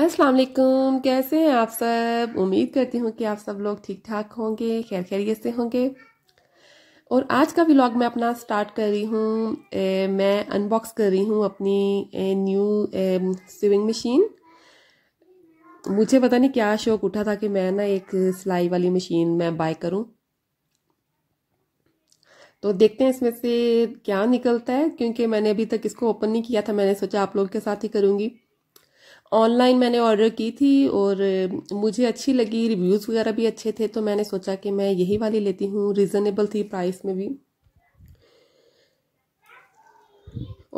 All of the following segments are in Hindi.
अस्सलाम वालेकुम कैसे हैं आप सब उम्मीद करती हूँ कि आप सब लोग ठीक ठाक होंगे खैर खैरियत से होंगे और आज का व्लॉग मैं अपना स्टार्ट कर रही हूँ मैं अनबॉक्स कर रही हूँ अपनी ए, न्यू स्विमिंग मशीन मुझे पता नहीं क्या शौक उठा था कि मैं ना एक सिलाई वाली मशीन मैं बाय करूँ तो देखते हैं इसमें से क्या निकलता है क्योंकि मैंने अभी तक इसको ओपन नहीं किया था मैंने सोचा आप लोग के साथ ही करूँगी ऑनलाइन मैंने ऑर्डर की थी और मुझे अच्छी लगी रिव्यूज़ वगैरह भी अच्छे थे तो मैंने सोचा कि मैं यही वाली लेती हूँ रिजनेबल थी प्राइस में भी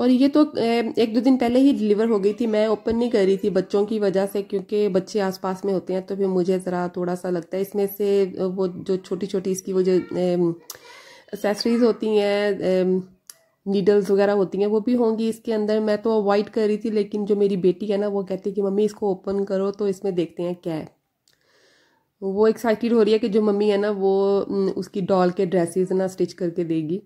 और ये तो एक दो दिन पहले ही डिलीवर हो गई थी मैं ओपन नहीं कर रही थी बच्चों की वजह से क्योंकि बच्चे आसपास में होते हैं तो फिर मुझे ज़रा थोड़ा सा लगता है इसमें से वो जो छोटी छोटी इसकी वो जो एसेसरीज़ होती हैं नीडल्स वगैरह होती हैं वो भी होंगी इसके अंदर मैं तो अवॉइड कर रही थी लेकिन जो मेरी बेटी है ना वो कहती है कि मम्मी इसको ओपन करो तो इसमें देखते हैं क्या है वो एक्साइटेड हो रही है कि जो मम्मी है ना वो उसकी डॉल के ड्रेसेस ना स्टिच करके देगी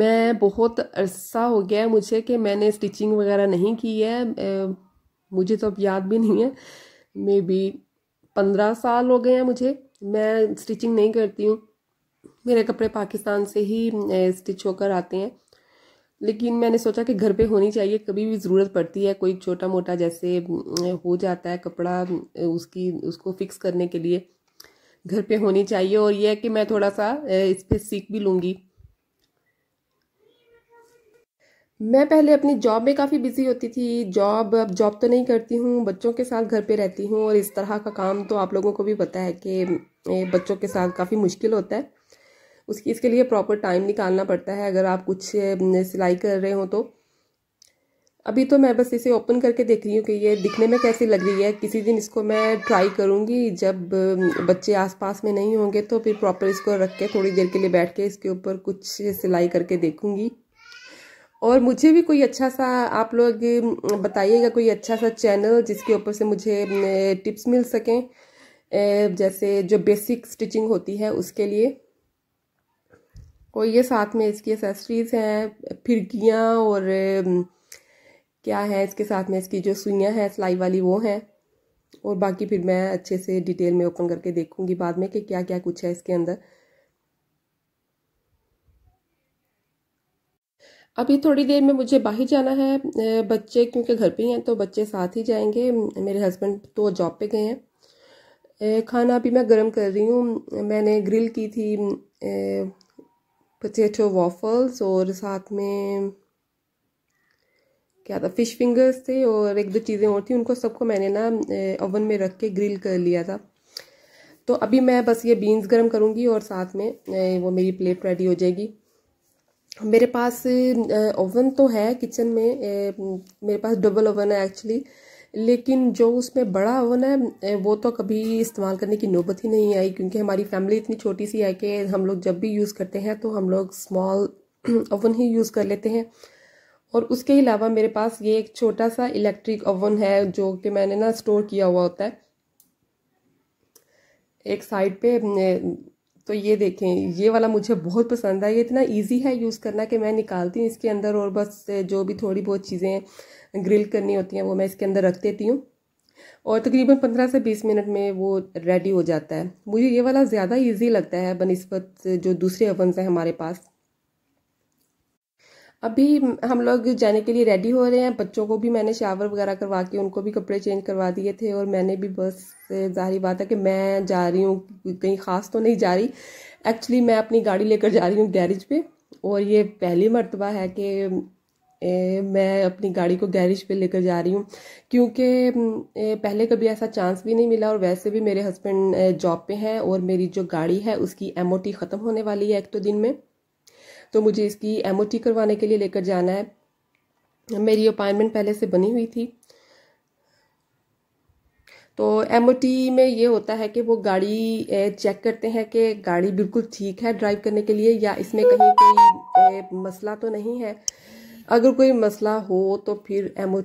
मैं बहुत अरसा हो गया है मुझे कि मैंने स्टिचिंग वगैरह नहीं की है मुझे तो अब याद भी नहीं है मे बी पंद्रह साल हो गए हैं मुझे मैं स्टिचिंग नहीं करती हूँ मेरे कपड़े पाकिस्तान से ही स्टिच होकर आते हैं लेकिन मैंने सोचा कि घर पे होनी चाहिए कभी भी ज़रूरत पड़ती है कोई छोटा मोटा जैसे हो जाता है कपड़ा उसकी उसको फिक्स करने के लिए घर पे होनी चाहिए और यह है कि मैं थोड़ा सा इस पर सीख भी लूँगी मैं पहले अपनी जॉब में काफ़ी बिजी होती थी जॉब अब जॉब तो नहीं करती हूँ बच्चों के साथ घर पे रहती हूँ और इस तरह का काम तो आप लोगों को भी पता है कि बच्चों के साथ काफ़ी मुश्किल होता है उसकी इसके लिए प्रॉपर टाइम निकालना पड़ता है अगर आप कुछ सिलाई कर रहे हो तो अभी तो मैं बस इसे ओपन करके देख रही हूँ कि ये दिखने में कैसी लग रही है किसी दिन इसको मैं ट्राई करूँगी जब बच्चे आसपास में नहीं होंगे तो फिर प्रॉपर इसको रख के थोड़ी देर के लिए बैठ के इसके ऊपर कुछ सिलाई करके देखूँगी और मुझे भी कोई अच्छा सा आप लोग बताइएगा कोई अच्छा सा चैनल जिसके ऊपर से मुझे टिप्स मिल सकें जैसे जो बेसिक स्टिचिंग होती है उसके लिए और ये साथ में इसकी एसेसरीज़ हैं फिरकियाँ और क्या है इसके साथ में इसकी जो सुइयाँ हैं सिलाई वाली वो हैं और बाकी फिर मैं अच्छे से डिटेल में ओपन करके देखूंगी बाद में कि क्या क्या कुछ है इसके अंदर अभी थोड़ी देर में मुझे बाहर जाना है बच्चे क्योंकि घर पे हैं तो बच्चे साथ ही जाएंगे मेरे हस्बैंड तो जॉब पे गए हैं खाना अभी मैं गर्म कर रही हूँ मैंने ग्रिल की थी पोटैटो वॉफल्स और साथ में क्या था फ़िश फिंगर्स थे और एक दो चीज़ें और थी उनको सबको मैंने ना ओवन में रख के ग्रिल कर लिया था तो अभी मैं बस ये बीन्स गर्म करूँगी और साथ में वो मेरी प्लेट रेडी हो जाएगी मेरे पास ओवन तो है किचन में मेरे पास डबल ओवन है एक्चुअली लेकिन जो उसमें बड़ा ओवन है वो तो कभी इस्तेमाल करने की नौबत ही नहीं आई क्योंकि हमारी फैमिली इतनी छोटी सी है कि हम लोग जब भी यूज़ करते हैं तो हम लोग स्मॉल ओवन ही यूज़ कर लेते हैं और उसके अलावा मेरे पास ये एक छोटा सा इलेक्ट्रिक ओवन है जो कि मैंने ना स्टोर किया हुआ होता है एक साइड पे तो ये देखें ये वाला मुझे बहुत पसंद है ये इतना इजी है यूज़ करना कि मैं निकालती हूँ इसके अंदर और बस जो भी थोड़ी बहुत चीज़ें ग्रिल करनी होती हैं वो मैं इसके अंदर रख देती हूँ और तकरीबन पंद्रह से बीस मिनट में वो रेडी हो जाता है मुझे ये वाला ज़्यादा ईजी लगता है बनस्बत जो दूसरे ओवन हैं हमारे पास अभी हम लोग जाने के लिए रेडी हो रहे हैं बच्चों को भी मैंने शावर वगैरह करवा के उनको भी कपड़े चेंज करवा दिए थे और मैंने भी बस जाहिर बात है कि मैं जा रही हूँ कहीं ख़ास तो नहीं जा रही एक्चुअली मैं अपनी गाड़ी लेकर जा रही हूँ गैरेज पे और ये पहली मरतबा है कि ए, मैं अपनी गाड़ी को गैरेज पे लेकर जा रही हूँ क्योंकि पहले कभी ऐसा चांस भी नहीं मिला और वैसे भी मेरे हस्बैंड जॉब पे हैं और मेरी जो गाड़ी है उसकी एमओटी ख़त्म होने वाली है एक तो दिन में तो मुझे इसकी एम करवाने के लिए लेकर जाना है मेरी अपॉइंटमेंट पहले से बनी हुई थी तो एम में ये होता है कि वो गाड़ी चेक करते हैं कि गाड़ी बिल्कुल ठीक है ड्राइव करने के लिए या इसमें कहीं कोई मसला तो नहीं है अगर कोई मसला हो तो फिर एम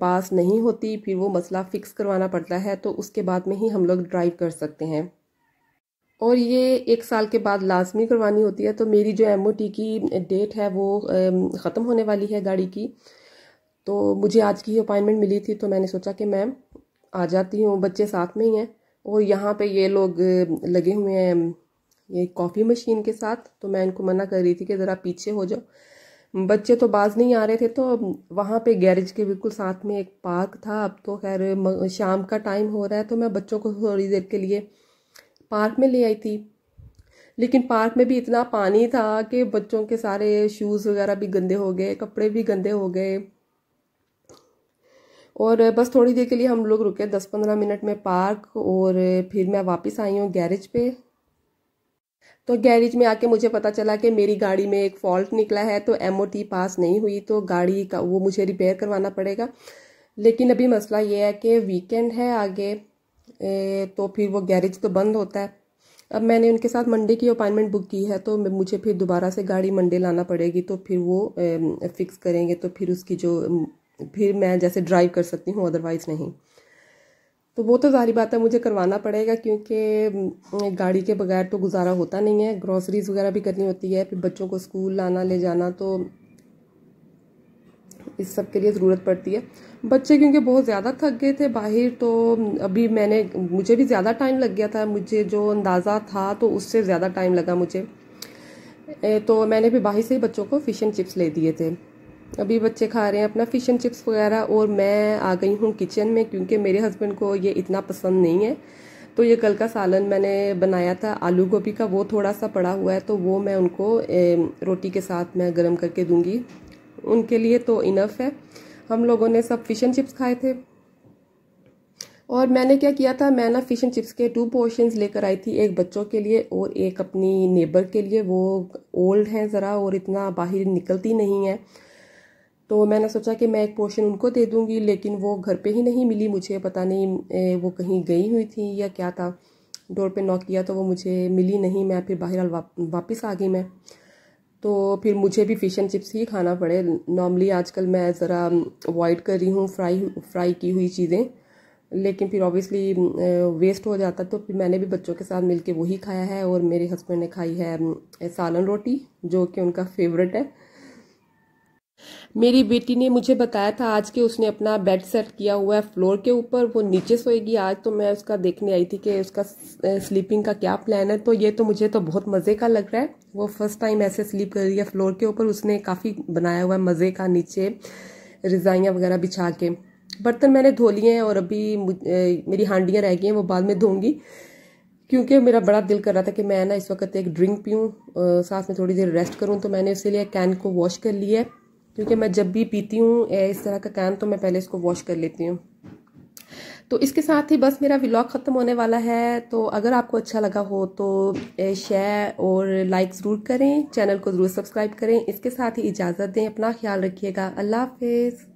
पास नहीं होती फिर वो मसला फ़िक्स करवाना पड़ता है तो उसके बाद में ही हम लोग ड्राइव कर सकते हैं और ये एक साल के बाद लाजमी करवानी होती है तो मेरी जो एम की डेट है वो ख़त्म होने वाली है गाड़ी की तो मुझे आज की अपॉइंटमेंट मिली थी तो मैंने सोचा कि मैं आ जाती हूँ बच्चे साथ में ही हैं और यहाँ पे ये लोग लगे हुए हैं ये कॉफ़ी मशीन के साथ तो मैं इनको मना कर रही थी कि ज़रा पीछे हो जाओ बच्चे तो बाज नहीं आ रहे थे तो वहाँ पे गैरेज के बिल्कुल साथ में एक पार्क था अब तो खैर शाम का टाइम हो रहा है तो मैं बच्चों को थोड़ी देर के लिए पार्क में ले आई थी लेकिन पार्क में भी इतना पानी था कि बच्चों के सारे शूज़ वगैरह भी गंदे हो गए कपड़े भी गंदे हो गए और बस थोड़ी देर के लिए हम लोग रुके दस पंद्रह मिनट में पार्क और फिर मैं वापस आई हूँ गैरेज पे तो गैरेज में आके मुझे पता चला कि मेरी गाड़ी में एक फॉल्ट निकला है तो एम पास नहीं हुई तो गाड़ी का वो मुझे रिपेयर करवाना पड़ेगा लेकिन अभी मसला ये है कि वीकेंड है आगे तो फिर वो गैरेज तो बंद होता है अब मैंने उनके साथ मंडे की अपॉइंटमेंट बुक की है तो मुझे फिर दोबारा से गाड़ी मंडे लाना पड़ेगी तो फिर वो फिक्स करेंगे तो फिर उसकी जो फिर मैं जैसे ड्राइव कर सकती हूँ अदरवाइज़ नहीं तो वो तो जारी बात है मुझे करवाना पड़ेगा क्योंकि गाड़ी के बगैर तो गुजारा होता नहीं है ग्रॉसरीज़ वगैरह भी करनी होती है फिर बच्चों को स्कूल लाना ले जाना तो इस सब के लिए ज़रूरत पड़ती है बच्चे क्योंकि बहुत ज़्यादा थक गए थे बाहर तो अभी मैंने मुझे भी ज़्यादा टाइम लग गया था मुझे जो अंदाज़ा था तो उससे ज़्यादा टाइम लगा मुझे तो मैंने भी बाहर से ही बच्चों को फ़िश एंड चिप्स ले दिए थे अभी बच्चे खा रहे हैं अपना फ़िश एंड चिप्स वगैरह और मैं आ गई हूँ किचन में क्योंकि मेरे हस्बैंड को ये इतना पसंद नहीं है तो ये कल का सालन मैंने बनाया था आलू गोभी का वो थोड़ा सा पड़ा हुआ है तो वो मैं उनको रोटी के साथ मैं गर्म करके दूंगी उनके लिए तो इनफ है हम लोगों ने सब फिश एंड चिप्स खाए थे और मैंने क्या किया था मैं ना फिश एंड चिप्स के टू पोर्शंस लेकर आई थी एक बच्चों के लिए और एक अपनी नेबर के लिए वो ओल्ड हैं ज़रा और इतना बाहर निकलती नहीं है तो मैंने सोचा कि मैं एक पोर्शन उनको दे दूँगी लेकिन वो घर पे ही नहीं मिली मुझे पता नहीं वो कहीं गई हुई थी या क्या था डोर पे नॉक किया तो वो मुझे मिली नहीं मैं फिर बाहर वापस आ गई मैं तो फिर मुझे भी फ़िश एंड चिप्स ही खाना पड़े नॉर्मली आजकल मैं ज़रा अवॉइड कर रही हूँ फ्राई फ्राई की हुई चीज़ें लेकिन फिर ऑब्वियसली वेस्ट हो जाता तो फिर मैंने भी बच्चों के साथ मिलके वही खाया है और मेरे हस्बैंड ने खाई है सालन रोटी जो कि उनका फेवरेट है मेरी बेटी ने मुझे बताया था आज के उसने अपना बेड सेट किया हुआ है फ्लोर के ऊपर वो नीचे सोएगी आज तो मैं उसका देखने आई थी कि उसका स्लीपिंग का क्या प्लान है तो ये तो मुझे तो बहुत मज़े का लग रहा है वो फर्स्ट टाइम ऐसे स्लीप कर रही है फ्लोर के ऊपर उसने काफ़ी बनाया हुआ है मज़े का नीचे रिज़ाइयाँ वगैरह बिछा के बर्तन मैंने धो लिए हैं और अभी मेरी हांडियाँ रह गई हैं वो बाद में धोंगी क्योंकि मेरा बड़ा दिल कर रहा था कि मैं ना इस वक्त एक ड्रिंक पीऊँ साथ में थोड़ी देर रेस्ट करूँ तो मैंने उसके लिए कैन को वॉश कर लिया है क्योंकि मैं जब भी पीती हूँ इस तरह का कैन तो मैं पहले इसको वॉश कर लेती हूँ तो इसके साथ ही बस मेरा व्लॉग ख़त्म होने वाला है तो अगर आपको अच्छा लगा हो तो शेयर और लाइक ज़रूर करें चैनल को ज़रूर सब्सक्राइब करें इसके साथ ही इजाज़त दें अपना ख्याल रखिएगा अल्लाह हाफिज़